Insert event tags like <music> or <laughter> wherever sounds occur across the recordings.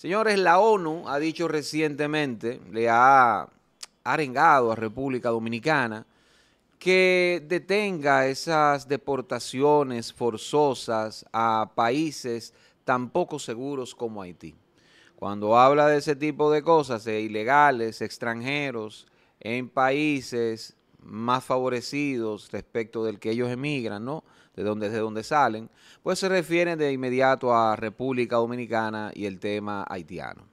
Señores, la ONU ha dicho recientemente, le ha arengado a República Dominicana que detenga esas deportaciones forzosas a países tan poco seguros como Haití. Cuando habla de ese tipo de cosas, de ilegales, extranjeros, en países más favorecidos respecto del que ellos emigran, ¿no? de dónde de salen, pues se refieren de inmediato a República Dominicana y el tema haitiano.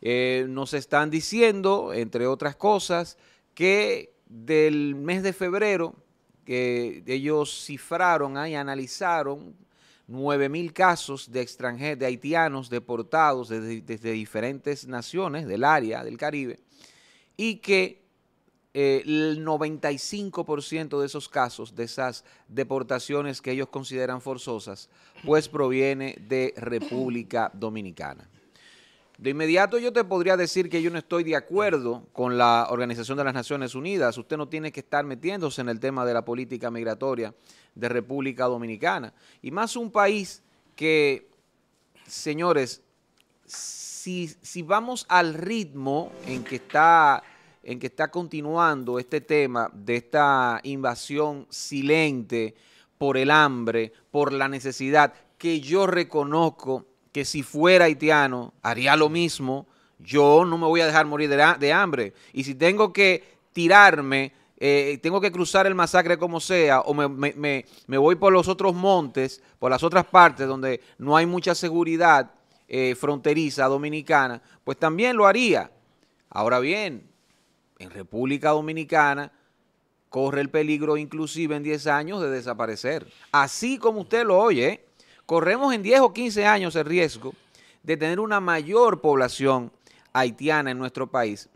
Eh, nos están diciendo, entre otras cosas, que del mes de febrero, que ellos cifraron ah, y analizaron 9.000 casos de extranjeros, de haitianos deportados desde, desde, diferentes naciones del área del Caribe y que eh, el 95% de esos casos, de esas deportaciones que ellos consideran forzosas, pues proviene de República Dominicana. De inmediato yo te podría decir que yo no estoy de acuerdo con la Organización de las Naciones Unidas. Usted no tiene que estar metiéndose en el tema de la política migratoria de República Dominicana. Y más un país que, señores, si, si vamos al ritmo en que está en que está continuando este tema de esta invasión silente por el hambre, por la necesidad, que yo reconozco que si fuera haitiano haría lo mismo, yo no me voy a dejar morir de, hambre. Y si tengo que tirarme, eh, tengo que cruzar el masacre como sea, o me, voy por los otros montes, por las otras partes donde no hay mucha seguridad eh, fronteriza dominicana, pues también lo haría. Ahora bien, en República Dominicana corre el peligro inclusive en 10 años de desaparecer. Así como usted lo oye, corremos en 10 o 15 años el riesgo de tener una mayor población haitiana en nuestro país.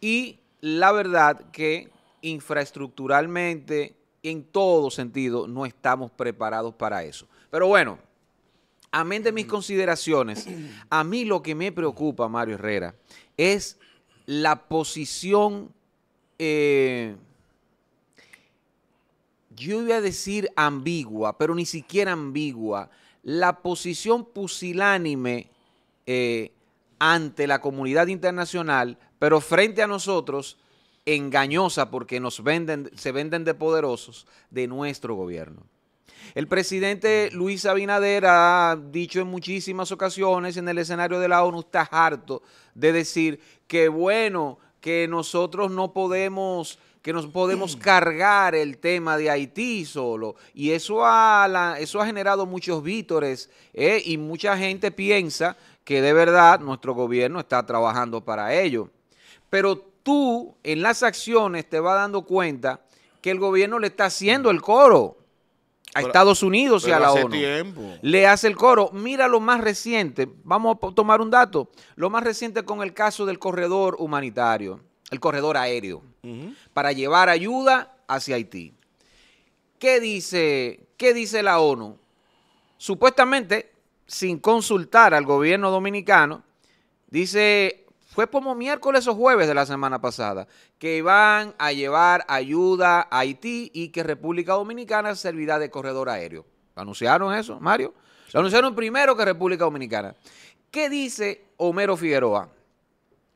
Y la verdad que infraestructuralmente, en todo sentido, no estamos preparados para eso. Pero bueno, amén de mis consideraciones, a mí lo que me preocupa, Mario Herrera, es la posición, eh, yo iba a decir ambigua, pero ni siquiera ambigua, la posición pusilánime eh, ante la comunidad internacional, pero frente a nosotros, engañosa porque nos venden, se venden de poderosos de nuestro gobierno. El presidente Luis Abinader ha dicho en muchísimas ocasiones en el escenario de la ONU, está harto de decir que bueno, que nosotros no podemos que nos podemos <clears throat> cargar el tema de Haití solo. Y eso ha, eso ha generado muchos vítores eh, y mucha gente piensa que de verdad nuestro gobierno está trabajando para ello. Pero tú en las acciones te vas dando cuenta que el gobierno le está haciendo el coro a Estados Unidos y a la ONU. Le hace el coro. Mira lo más reciente. Vamos a tomar un dato. Lo más reciente con el caso del corredor humanitario, el corredor aéreo, para llevar ayuda hacia Haití. dice, ¿Qué dice la ONU? Supuestamente, sin consultar al gobierno dominicano, dice fue como miércoles o jueves de la semana pasada que iban a llevar ayuda a Haití y que República Dominicana servirá de corredor aéreo. ¿Anunciaron eso, Mario? Lo anunciaron primero que República Dominicana. ¿Qué dice Homero Figueroa?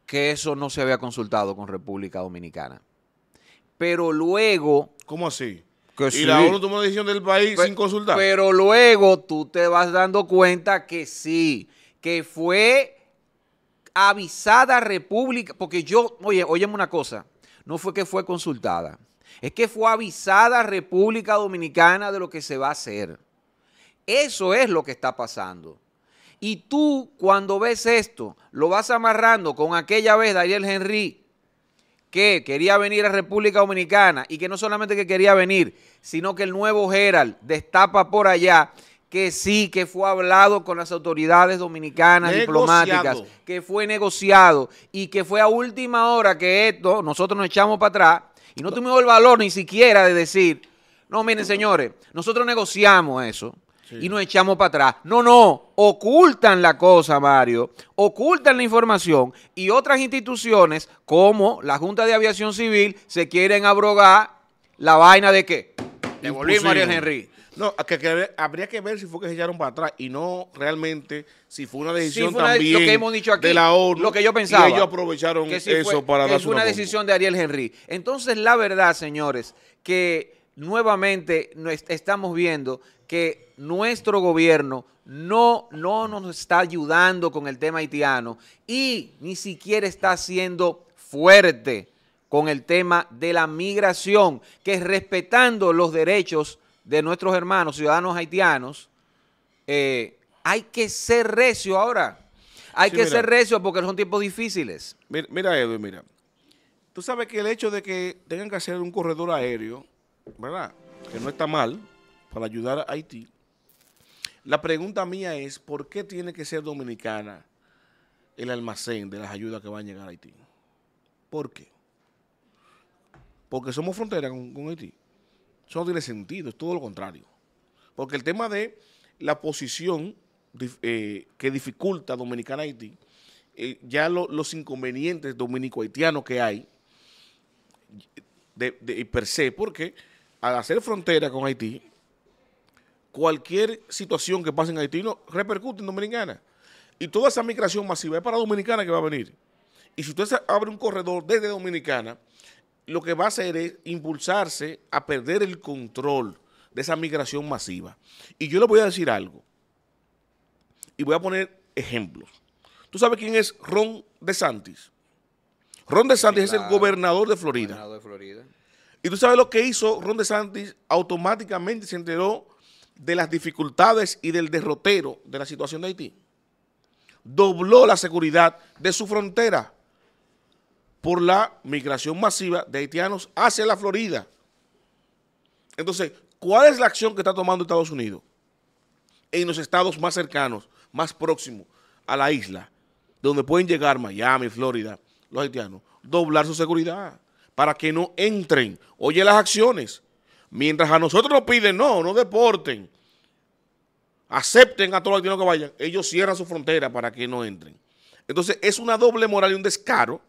Que eso no se había consultado con República Dominicana. Pero luego... ¿Cómo así? Que y la ONU tomó la decisión del país sin consultar. Pero luego tú te vas dando cuenta que sí, que fue avisada República, porque yo, oye, oye una cosa, no fue que fue consultada, es que fue avisada República Dominicana de lo que se va a hacer. Eso es lo que está pasando. Y tú, cuando ves esto, lo vas amarrando con aquella vez Daniel Henry, que quería venir a República Dominicana y que no solamente que quería venir, sino que el nuevo Gerald destapa por allá que sí, que fue hablado con las autoridades dominicanas, diplomáticas, que fue negociado y que fue a última hora que esto, nosotros nos echamos para atrás y no tuvimos el valor ni siquiera de decir, no, miren señores, nosotros negociamos eso. Y nos echamos para atrás. No, no, ocultan la cosa, Mario. Ocultan la información y otras instituciones como la Junta de Aviación Civil se quieren abrogar la vaina de qué? De Mario Henry. No, habría que ver si fue que se echaron para atrás y no realmente si fue una decisión lo que hemos dicho aquí, de la ONU. Lo que yo pensaba. Y ellos aprovecharon eso para dar Es una, decisión de Ariel Henry. Entonces, la verdad, señores, que nuevamente estamos viendo que nuestro gobierno no, no nos está ayudando con el tema haitiano y ni siquiera está siendo fuerte con el tema de la migración, que es respetando los derechos de nuestros hermanos ciudadanos haitianos, eh, hay que ser recio ahora. Hay que ser recio porque son tiempos difíciles. Mira, mira, mira. Tú sabes que el hecho de que tengan que hacer un corredor aéreo, ¿verdad? Que no está mal para ayudar a Haití. La pregunta mía es, ¿por qué tiene que ser dominicana el almacén de las ayudas que van a llegar a Haití? ¿Por qué? Porque somos frontera con Haití. Eso no tiene sentido, es todo lo contrario. Porque el tema de la posición eh, que dificulta Dominicana Haití, eh, ya los inconvenientes dominico-haitianos que hay, de, per se, porque al hacer frontera con Haití, cualquier situación que pase en Haití no, repercute en Dominicana. Y toda esa migración masiva es para Dominicana que va a venir. Y si usted abre un corredor desde Dominicana, lo que va a hacer es impulsarse a perder el control de esa migración masiva. Y yo le voy a decir algo, y voy a poner ejemplos. ¿Tú sabes quién es Ron DeSantis? Ron DeSantis es el gobernador de, Florida. gobernador de Florida. Y tú sabes lo que hizo Ron DeSantis, automáticamente se enteró de las dificultades y del derrotero de la situación de Haití. Dobló la seguridad de su frontera por la migración masiva de haitianos hacia la Florida. Entonces, ¿cuál es la acción que está tomando Estados Unidos en los estados más cercanos, más próximos a la isla, donde pueden llegar Miami, Florida, los haitianos? Doblar su seguridad para que no entren. Oye las acciones. Mientras a nosotros nos piden, no, no deporten. Acepten a todos los haitianos que vayan. Ellos cierran su frontera para que no entren. Entonces, es una doble moral y un descaro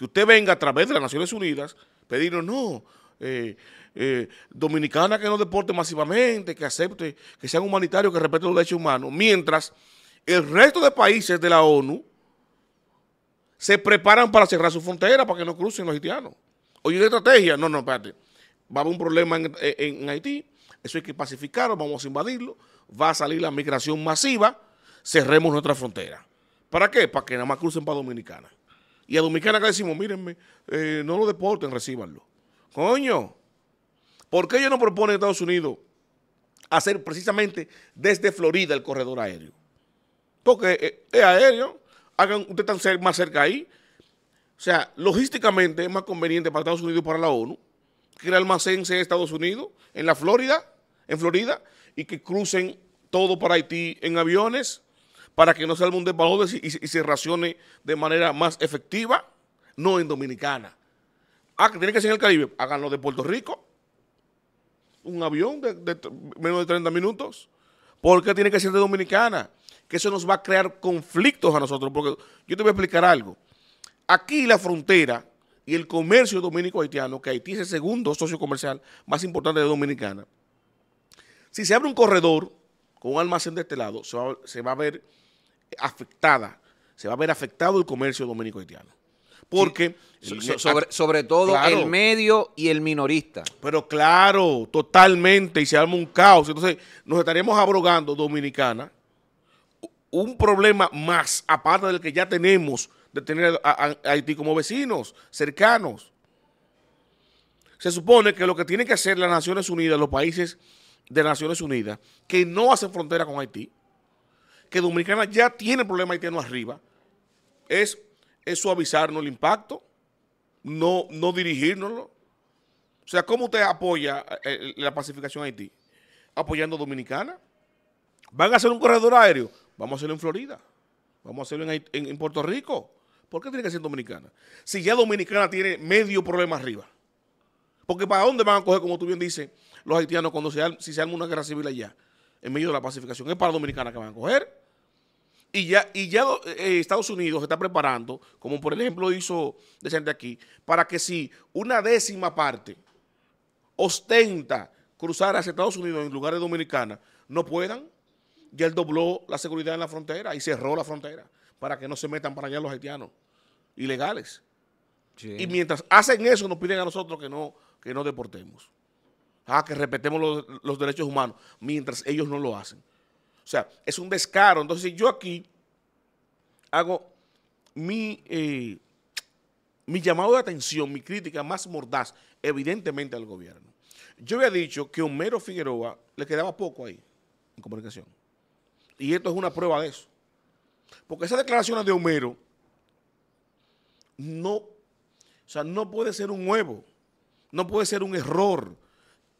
que usted venga a través de las Naciones Unidas, pedirnos, no, eh, eh, dominicana que no deporte masivamente, que acepte, que sean humanitario, que respete los derechos humanos, mientras el resto de países de la ONU se preparan para cerrar su frontera para que no crucen los haitianos. Oye, una estrategia, no, no, espérate, va a haber un problema en, Haití, eso hay que pacificarlo, vamos a invadirlo, va a salir la migración masiva, cerremos nuestra frontera. ¿Para qué? Para que nada más crucen para Dominicana. Y a Dominicana acá decimos, mírenme, eh, no lo deporten, recíbanlo. Coño, ¿por qué ellos no proponen a Estados Unidos hacer precisamente desde Florida el corredor aéreo? Porque eh, es aéreo, hagan, ustedes están más cerca ahí. O sea, logísticamente es más conveniente para Estados Unidos y para la ONU que el almacén sea Estados Unidos, en la Florida, en Florida, y que crucen todo para Haití en aviones para que no salga un desvalor y, y, se racione de manera más efectiva, no en Dominicana. Ah, que tiene que ser en el Caribe, háganlo de Puerto Rico, un avión de, menos de 30 minutos. ¿Por qué tiene que ser de Dominicana? Que eso nos va a crear conflictos a nosotros, porque yo te voy a explicar algo. Aquí la frontera y el comercio dominico-haitiano, que Haití es el segundo socio comercial más importante de Dominicana, si se abre un corredor con un almacén de este lado, se va a ver afectada, se va a ver afectado el comercio dominico-haitiano. Porque... sobre, sobre, todo el medio y el minorista. Pero claro, totalmente, y se arma un caos. Entonces, nos estaremos abrogando, Dominicana, un problema más, aparte del que ya tenemos de tener a, Haití como vecinos cercanos. Se supone que lo que tienen que hacer las Naciones Unidas, los países de Naciones Unidas, que no hacen frontera con Haití, que Dominicana ya tiene el problema haitiano arriba, es, suavizarnos el impacto, no, no O sea, ¿cómo usted apoya eh, eh, la pacificación Haití? Apoyando Dominicana. ¿Van a hacer un corredor aéreo? Vamos a hacerlo en Florida. Vamos a hacerlo en, Puerto Rico. ¿Por qué tiene que ser Dominicana? Si ya Dominicana tiene medio problema arriba. Porque ¿para dónde van a coger, como tú bien dices, los haitianos cuando se, si se arma una guerra civil allá? En medio de la pacificación. Es para Dominicana que van a coger. Y ya, y ya eh, Estados Unidos está preparando, como por ejemplo hizo decente aquí, para que si una décima parte ostenta cruzar hacia Estados Unidos en lugares de Dominicana, no puedan, ya él dobló la seguridad en la frontera y cerró la frontera para que no se metan para allá los haitianos ilegales. Y mientras hacen eso, nos piden a nosotros que no, que no deportemos. Ah, que respetemos los derechos humanos, mientras ellos no lo hacen. O sea, es un descaro. Entonces, yo aquí hago mi, eh, mi llamado de atención, mi crítica más mordaz, evidentemente al gobierno. Yo había dicho que Homero Figueroa le quedaba poco ahí en comunicación. Y esto es una prueba de eso. Porque esas declaraciones de Homero no, o sea, no puede ser un huevo, no puede ser un error.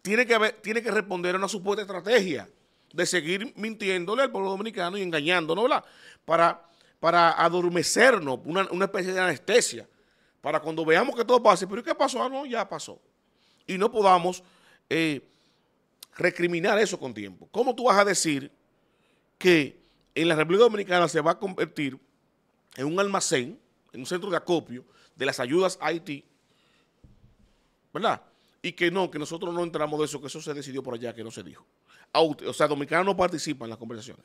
Tiene que, haber, tiene que responder a una supuesta estrategia de seguir mintiéndole al pueblo dominicano y engañándonos, ¿verdad? Para, para adormecernos, una, una especie de anestesia, para cuando veamos que todo pase, pero ¿qué pasó? Ah, no, ya pasó. Y no podamos eh, recriminar eso con tiempo. ¿Cómo tú vas a decir que en la República Dominicana se va a convertir en un almacén, en un centro de acopio de las ayudas a Haití, ¿verdad? Y que no, que nosotros no entramos de eso, que eso se decidió por allá, que no se dijo o sea, Dominicana no participa en las conversaciones.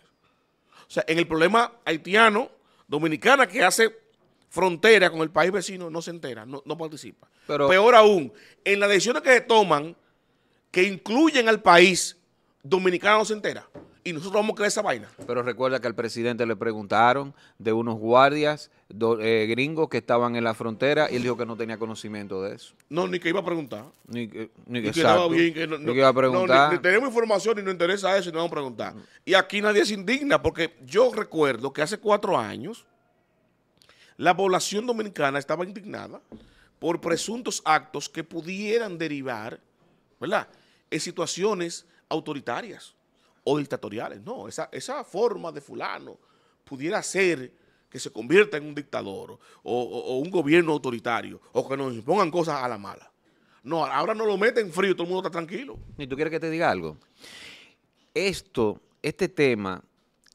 O sea, en el problema haitiano, dominicana que hace frontera con el país vecino no se entera, no, participa. Peor aún, en las decisiones que se toman, que incluyen al país, dominicana no se entera y nosotros vamos a creer esa vaina. Pero recuerda que al presidente le preguntaron de unos guardias eh, gringos que estaban en la frontera y él dijo que no tenía conocimiento de eso. No, ni que iba a preguntar. Ni que, estaba bien, no, que iba a preguntar. No, tenemos información y nos interesa eso y no vamos a preguntar. Y aquí nadie se indigna porque yo recuerdo que hace cuatro años la población dominicana estaba indignada por presuntos actos que pudieran derivar, ¿verdad?, en situaciones autoritarias o dictatoriales. No, esa, esa forma de fulano pudiera ser que se convierta en un dictador o, un gobierno autoritario o que nos impongan cosas a la mala. No, ahora no lo meten frío, todo el mundo está tranquilo. ¿Y tú quieres que te diga algo? Esto, este tema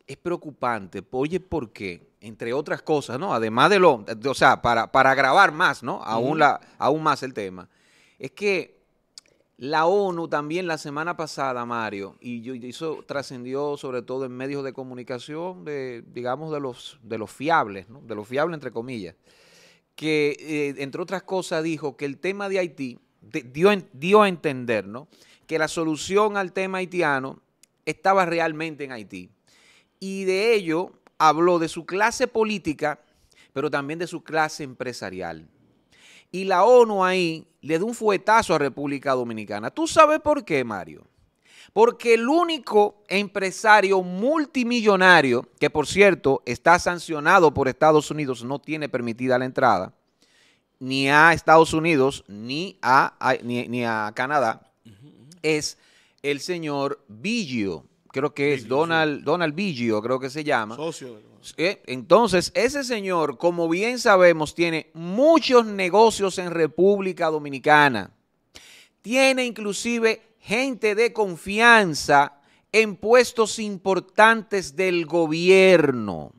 es preocupante. Oye, porque Entre otras cosas, ¿no? Además de lo, o sea, para, para agravar más, ¿no? Aún, la, aún más el tema. Es que la ONU también la semana pasada, Mario, y eso trascendió sobre todo en medios de comunicación, de, digamos, de los, de los fiables, de los fiables entre comillas, que eh, entre otras cosas dijo que el tema de Haití dio, dio, a entender que la solución al tema haitiano estaba realmente en Haití. Y de ello habló de su clase política, pero también de su clase empresarial y la ONU ahí le da un fuetazo a República Dominicana. ¿Tú sabes por qué, Mario? Porque el único empresario multimillonario, que por cierto está sancionado por Estados Unidos, no tiene permitida la entrada, ni a Estados Unidos, ni a, ni, a Canadá, es el señor Biggio, creo que es Donald, Donald Biggio, creo que se llama. Socio. ¿Eh? Entonces, ese señor, como bien sabemos, tiene muchos negocios en República Dominicana. Tiene inclusive gente de confianza en puestos importantes del gobierno.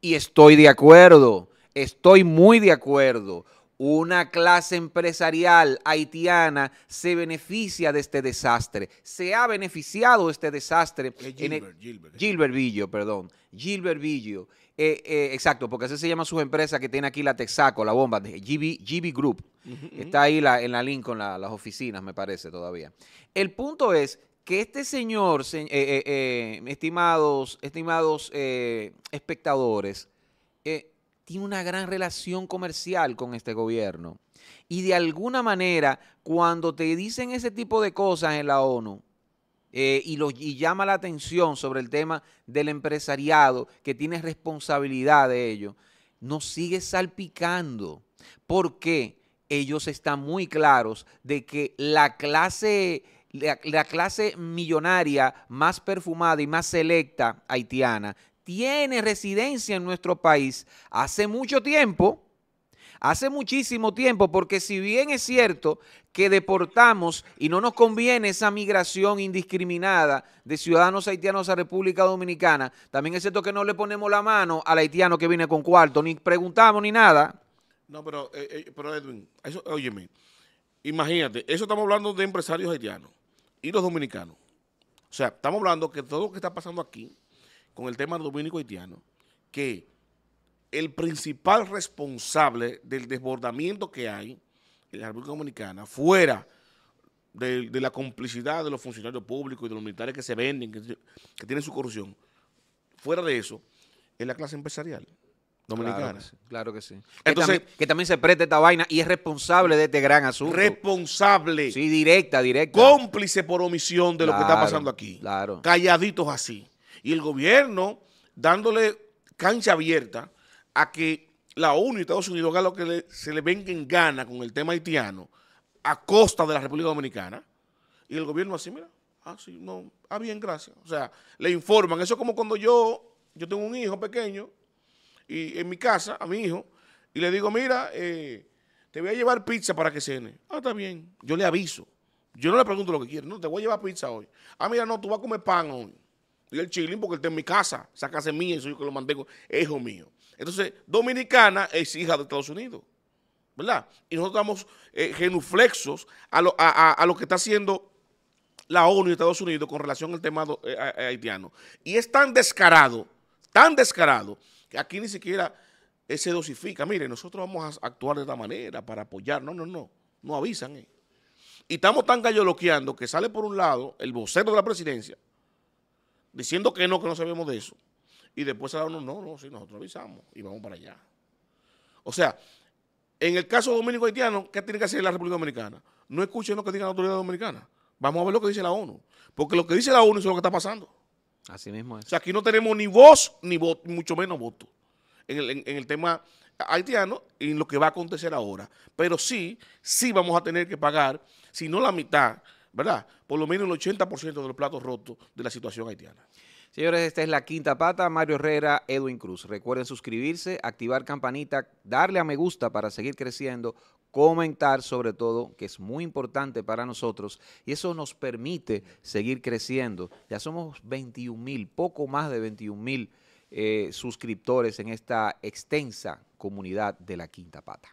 Y estoy de acuerdo, estoy muy de acuerdo. Una clase empresarial haitiana se beneficia de este desastre, se ha beneficiado de este desastre. en perdón. Gilbert Vigio. Eh, eh, exacto, porque así se llama su empresa que tiene aquí la Texaco, la bomba, de GB, Group. Está ahí en la link con las oficinas, me parece todavía. El punto es que este señor, eh, estimados, estimados espectadores, tiene una gran relación comercial con este gobierno. Y de alguna manera, cuando te dicen ese tipo de cosas en la ONU, eh, y, llama la atención sobre el tema del empresariado que tiene responsabilidad de ello, nos sigue salpicando porque ellos están muy claros de que la clase, la clase millonaria más perfumada y más selecta haitiana tiene residencia en nuestro país hace mucho tiempo hace muchísimo tiempo, porque si bien es cierto que deportamos y no nos conviene esa migración indiscriminada de ciudadanos haitianos a República Dominicana, también es cierto que no le ponemos la mano al haitiano que viene con cuarto, ni preguntamos ni nada. No, pero, eh, eh, Edwin, óyeme, imagínate, eso estamos hablando de empresarios haitianos y los dominicanos. O sea, estamos hablando que todo lo que está pasando aquí con el tema dominico haitiano, que el principal responsable del desbordamiento que hay en la República Dominicana, fuera de, la complicidad de los funcionarios públicos y de los militares que se venden, que, tienen su corrupción, fuera de eso, es la clase empresarial dominicana. Claro que sí. Entonces, que también, se preste esta vaina y es responsable de este gran asunto. Responsable. Sí, directa, directa. Cómplice por omisión de lo que está pasando aquí. Claro. Calladitos así. Y el gobierno dándole cancha abierta a que la ONU y Estados Unidos hagan lo que se le venga en gana con el tema haitiano a costa de la República Dominicana y el gobierno así, mira, ah, sí, no, ah, bien, gracias. O sea, le informan. Eso es como cuando yo, yo tengo un hijo pequeño y en mi casa, a mi hijo, y le digo, mira, eh, te voy a llevar pizza para que cene. Ah, está bien. Yo le aviso. Yo no le pregunto lo que quiere. No, te voy a llevar pizza hoy. Ah, mira, no, tú vas a comer pan hoy. Y el chilín porque él está en mi casa. Esa casa es mía soy yo que lo mantengo. Hijo mío. Entonces, Dominicana es hija de Estados Unidos, ¿verdad? Y nosotros estamos eh, genuflexos a lo, que está haciendo la ONU y Estados Unidos con relación al tema eh, eh, haitiano. Y es tan descarado, tan descarado, que aquí ni siquiera se dosifica. Mire, nosotros vamos a actuar de esta manera para apoyar. No, no, no. No avisan. Y estamos tan galloloqueando que sale por un lado el vocero de la presidencia diciendo que no, que no sabemos de eso. Y después a la ONU, no, no, si nosotros avisamos y vamos para allá. O sea, en el caso dominico haitiano, ¿qué tiene que hacer la República Dominicana? No escuchen lo que diga la autoridad dominicana. Vamos a ver lo que dice la ONU. Porque lo que dice la ONU es lo que está pasando. Así mismo es. O sea, aquí no tenemos ni voz, ni voto, mucho menos voto. En el, en el tema haitiano y en lo que va a acontecer ahora. Pero sí, sí vamos a tener que pagar, si no la mitad, ¿verdad? Por lo menos el 80% de los platos rotos de la situación haitiana. Señores, esta es la quinta pata. Mario Herrera, Edwin Cruz. Recuerden suscribirse, activar campanita, darle a me gusta para seguir creciendo, comentar sobre todo, que es muy importante para nosotros. Y eso nos permite seguir creciendo. Ya somos 21 mil, poco más de 21 mil eh, suscriptores en esta extensa comunidad de la quinta pata.